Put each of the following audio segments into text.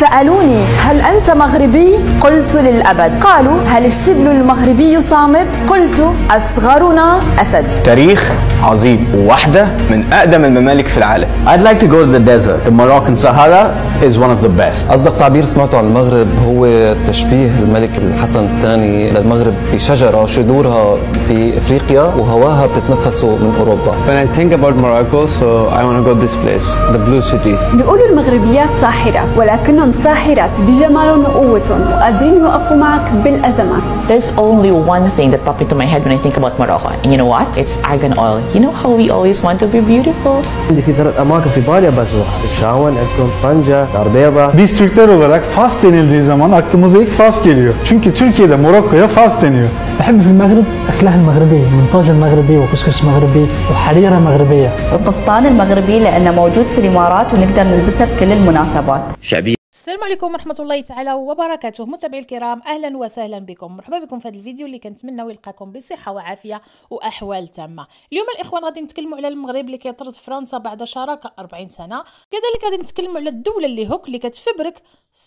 سألوني هل أنت مغربي؟ قلت للأبد قالوا هل الشبل المغربي صامد؟ قلت أصغرنا أسد تاريخ عظيم وواحدة من أقدم الممالك في العالم I'd like to go to the desert The Moroccan Sahara is one of the best أصدق تعبير سمعته عن المغرب هو تشبيه الملك الحسن الثاني للمغرب بشجرة شذورها في إفريقيا وهواها بتتنفسه من أوروبا When I think about Morocco so I want to go this place the blue city بيقولوا المغربيات ساحرة ولكنهم نعم ساحرات بجمال وقوة وقادرين يوقفوا معك بالأزمات There's only one thing that popped into my head when I think about Morocco and you know what? It's argan oil You know how we always want to be beautiful عندي في ثلاث أماكن في بالي بزورها شاون عندكم طنجة دار بيضاء Biz Türkler olarak Fas denildiği zaman aklımıza ilk Fas geliyor Çünkü Türkiye'de Morocco'ya Fas deniyor أحب في المغرب أكلها من طاجة المغربي وكسكس مغربي وحريرة مغربية القفطان المغربي لأنه موجود في الإمارات ونقدر نلبسه في كل المناسبات شعبية السلام عليكم ورحمه الله تعالى وبركاته متابعي الكرام اهلا وسهلا بكم مرحبا بكم في هذا الفيديو اللي كنتمناو يلقاكم بصحه وعافيه واحوال تامه اليوم الاخوان غادي نتكلم على المغرب اللي كيطرد فرنسا بعد شراكه 40 سنه كذلك غادي نتكلم على الدوله اللي هوك اللي كتفبرك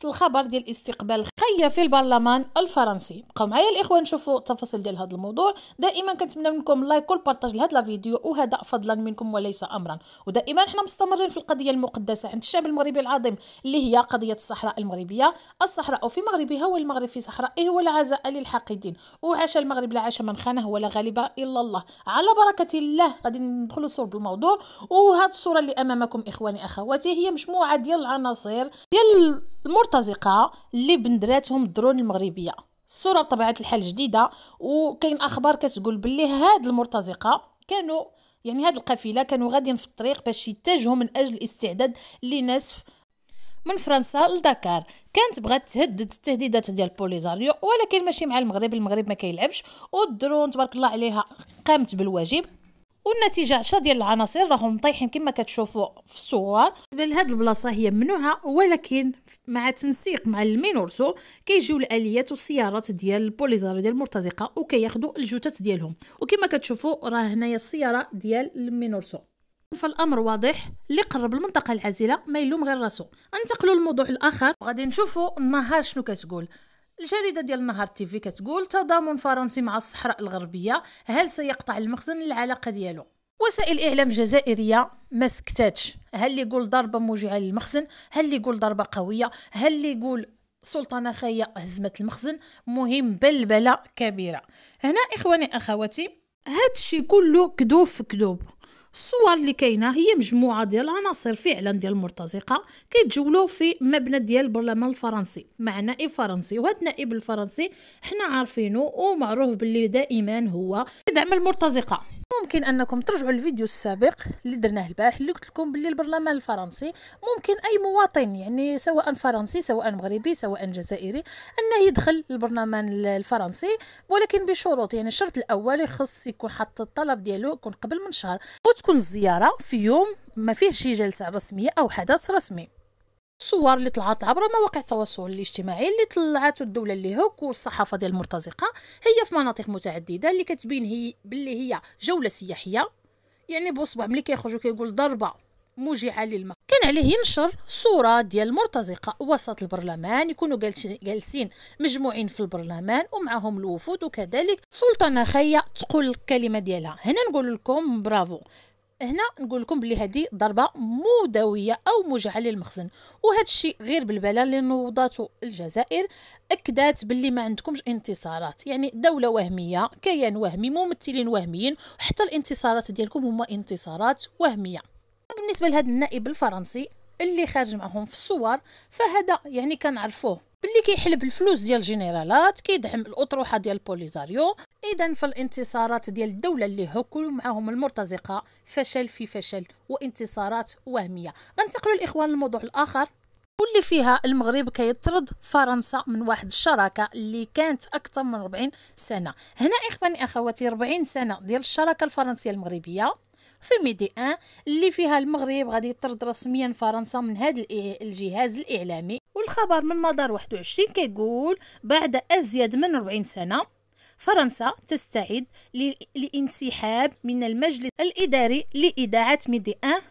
الخبر ديال استقبال خيه في البرلمان الفرنسي بقاو معايا الاخوان شوفوا التفاصيل ديال هذا الموضوع دائما كنتمنى منكم لايك والبارطاج لهذا الفيديو وهذا فضلا منكم وليس امرا ودائما حنا مستمرين في القضيه المقدسه عند الشعب المغربي العظيم اللي هي قضيه الصحراء المغربية الصحراء في مغربها والمغرب في صحرائه ولا عزاء للحاقدين وعاش المغرب لا عاش من خانه ولا غالب إلا الله على بركة الله غادي ندخلوا صلب الموضوع وهذه الصورة اللي أمامكم إخواني أخواتي هي مجموعة ديال العناصر ديال المرتزقة اللي بندراتهم الدرون المغربية الصورة بطبيعة الحال جديدة وكاين أخبار كتقول باللي هاد المرتزقة كانوا يعني هاد القافلة كانوا غاديين في الطريق باش يتجهوا من أجل الاستعداد لنسف من فرنسا لدكار كانت بغات تهدد التهديدات ديال بوليزاريو ولكن ماشي مع المغرب المغرب ما كيلعبش والدرون تبارك الله عليها قامت بالواجب والنتيجه 10 ديال العناصر راهم طايحين كما كتشوفوا في الصور هاد البلاصه هي ممنوعه ولكن مع تنسيق مع المينورسو كيجيو الاليات والسيارات ديال البوليزاريو ديال المرتزقه وكياخذوا الجثث ديالهم وكما كتشوفوا راه هنايا السياره ديال المينورسو فالامر واضح اللي قرب المنطقه العازله ما يلوم غير راسو انتقلوا للموضوع الاخر وغادي نشوفوا النهار شنو كتقول الجريدة ديال النهار تيفي كتقول تضامن فرنسي مع الصحراء الغربية هل سيقطع المخزن العلاقة ديالو وسائل اعلام جزائريه ما سكتاتش هل يقول ضربه موجعه للمخزن هل يقول ضربه قويه هل يقول سلطانه خايه هزمت المخزن مهم بلبله كبيره هنا اخواني اخواتي الشيء كله كذوب في كذوب الصور اللي كاينه هي مجموعه ديال العناصر فعلا ديال المرتزقه كيتجولوا في مبنى ديال البرلمان الفرنسي مع نائب فرنسي وهذا النائب الفرنسي حنا عارفينه ومعروف باللي دائما هو يدعم المرتزقه ممكن انكم ترجعوا الفيديو السابق اللي درناه البارح اللي قلت لكم باللي البرلمان الفرنسي ممكن اي مواطن يعني سواء فرنسي سواء مغربي سواء جزائري انه يدخل البرلمان الفرنسي ولكن بشروط يعني الشرط الاول يخص يكون حط الطلب ديالو يكون قبل من شهر وتكون الزياره في يوم ما فيهش شي جلسه رسميه او حدث رسمي الصور اللي طلعت عبر مواقع التواصل الاجتماعي اللي طلعت الدوله اللي هوك والصحافه ديال المرتزقه هي في مناطق متعدده اللي كتبين هي باللي هي جوله سياحيه يعني بوصبع ملي كيخرجوا كيقول ضربه موجعه للماء كان عليه ينشر صوره ديال المرتزقه وسط البرلمان يكونوا جالسين مجموعين في البرلمان ومعهم الوفود وكذلك سلطانه خيا تقول الكلمه ديالها هنا نقول لكم برافو هنا نقول لكم بلي هذه ضربه مدويه او موجعه للمخزن وهذا الشيء غير بالبلا اللي نوضته الجزائر اكدت بلي ما عندكمش انتصارات يعني دوله وهميه كيان وهمي ممثلين وهميين حتى الانتصارات ديالكم هما انتصارات وهميه بالنسبه لهذا النائب الفرنسي اللي خارج معهم في الصور فهذا يعني كنعرفوه باللي كيحلب الفلوس ديال الجنرالات كيدعم الاطروحه ديال البوليزاريو اذا فالانتصارات ديال الدوله اللي هكلوا معاهم المرتزقه فشل في فشل وانتصارات وهميه غنتقلوا الاخوان للموضوع الاخر واللي فيها المغرب كيطرد فرنسا من واحد الشراكه اللي كانت اكثر من 40 سنه هنا اخواني اخواتي 40 سنه ديال الشراكه الفرنسيه المغربيه في ميدي ان اللي فيها المغرب غادي يطرد رسميا فرنسا من هذا الجهاز الاعلامي والخبر من مدار 21 كيقول بعد أزيد من 40 سنة فرنسا تستعد لانسحاب من المجلس الإداري لإذاعة ميدي 1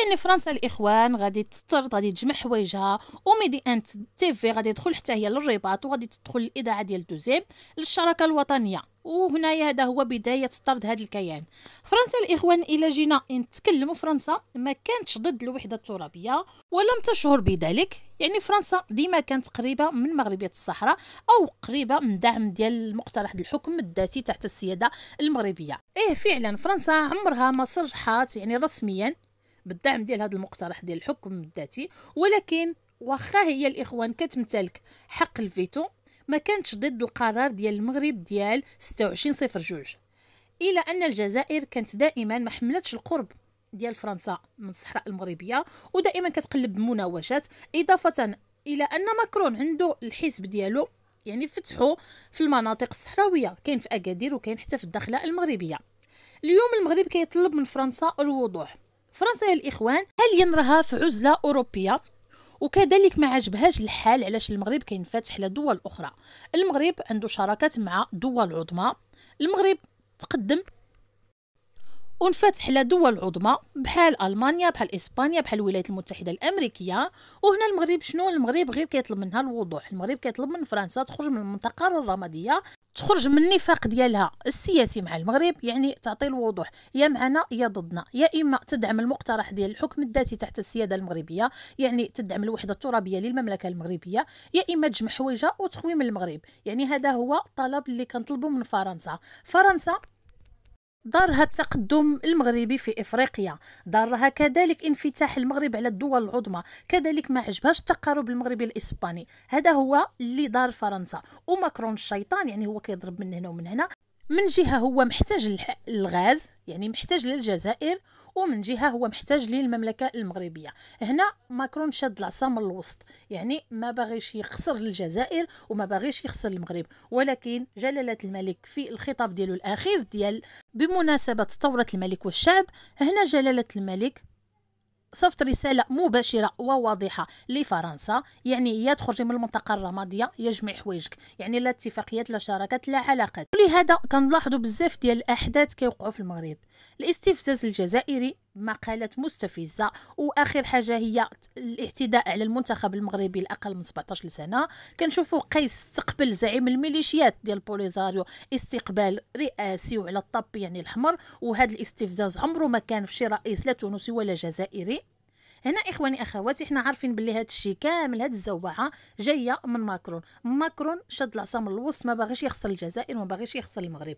يعني فرنسا الاخوان غادي تطرد غادي تجمع حوايجها وميدي انت تي في غادي تدخل حتى هي للرباط وغادي تدخل الاذاعه ديال دوزيم للشراكه الوطنيه وهنايا هذا هو بدايه طرد هذا الكيان فرنسا الاخوان الى جينا نتكلموا فرنسا ما كانتش ضد الوحده الترابيه ولم تشعر بذلك يعني فرنسا ديما كانت قريبه من مغربيه الصحراء او قريبه من دعم ديال مقترح الحكم الذاتي تحت السياده المغربيه ايه فعلا فرنسا عمرها ما صرحت يعني رسميا بالدعم ديال هذا المقترح ديال الحكم الذاتي ولكن واخا هي الاخوان كتمتلك حق الفيتو ما كانتش ضد القرار ديال المغرب ديال 26 صفر جوج الى ان الجزائر كانت دائما ما حملتش القرب ديال فرنسا من الصحراء المغربيه ودائما كتقلب مناوشات اضافه الى ان ماكرون عنده الحزب ديالو يعني فتحوا في المناطق الصحراويه كاين في اكادير وكاين حتى في الداخله المغربيه اليوم المغرب كيطلب من فرنسا الوضوح فرنسا يا الإخوان هل ينراها في عزلة أوروبية وكذلك ما عجبهاش الحال علاش المغرب كينفتح لدول أخرى المغرب عنده شراكات مع دول عظمى المغرب تقدم ونفتح لدول عظمى بحال المانيا بحال اسبانيا بحال الولايات المتحده الامريكيه وهنا المغرب شنو المغرب غير كيطلب منها الوضوح المغرب كيطلب من فرنسا تخرج من المنطقه الرماديه تخرج من النفاق ديالها السياسي مع المغرب يعني تعطي الوضوح يا معنا يا ضدنا يا اما تدعم المقترح ديال الحكم الذاتي تحت السياده المغربيه يعني تدعم الوحده الترابيه للمملكه المغربيه يا اما تجمع حويجه من المغرب يعني هذا هو الطلب اللي كنطلبوا من فرنسا فرنسا دارها التقدم المغربي في افريقيا دارها كذلك انفتاح المغرب على الدول العظمى كذلك ما عجبهاش التقارب المغربي الاسباني هذا هو اللي دار فرنسا وماكرون الشيطان يعني هو كيضرب من هنا ومن هنا من جهه هو محتاج للغاز يعني محتاج للجزائر ومن جهه هو محتاج للمملكه المغربيه هنا ماكرون شاد العصا من الوسط يعني ما باغيش يخسر الجزائر وما باغيش يخسر المغرب ولكن جلاله الملك في الخطاب ديالو الاخير ديال بمناسبه ثوره الملك والشعب هنا جلاله الملك صفت رسالة مباشرة وواضحة لفرنسا يعني يا تخرجي من المنطقة الرمادية يا جمعي حوايجك يعني لا اتفاقيات لا شراكات لا علاقات ولهذا كنلاحظوا بزاف ديال الأحداث كيوقعوا في المغرب الاستفزاز الجزائري مقالات مستفزه واخر حاجه هي الاعتداء على المنتخب المغربي الاقل من 17 سنه كنشوفوا قيس استقبل زعيم الميليشيات ديال بوليزاريو استقبال رئاسي وعلى الطب يعني الحمر وهذا الاستفزاز عمره ما كان في شي رئيس لا تونسي ولا جزائري هنا اخواني اخواتي حنا عارفين بلي هذا الشيء كامل هذه الزوبعه جايه من ماكرون ماكرون شد العصا من الوسط ما باغيش يخسر الجزائر وما باغيش يخسر المغرب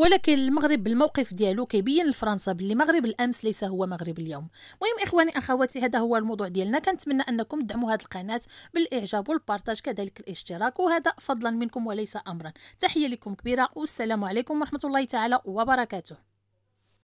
ولكن المغرب بالموقف ديالو كيبين لفرنسا باللي مغرب الامس ليس هو مغرب اليوم المهم اخواني اخواتي هذا هو الموضوع ديالنا كنتمنى انكم تدعموا هذه القناه بالاعجاب والبارتاج كذلك الاشتراك وهذا فضلا منكم وليس امرا تحيه لكم كبيره والسلام عليكم ورحمه الله تعالى وبركاته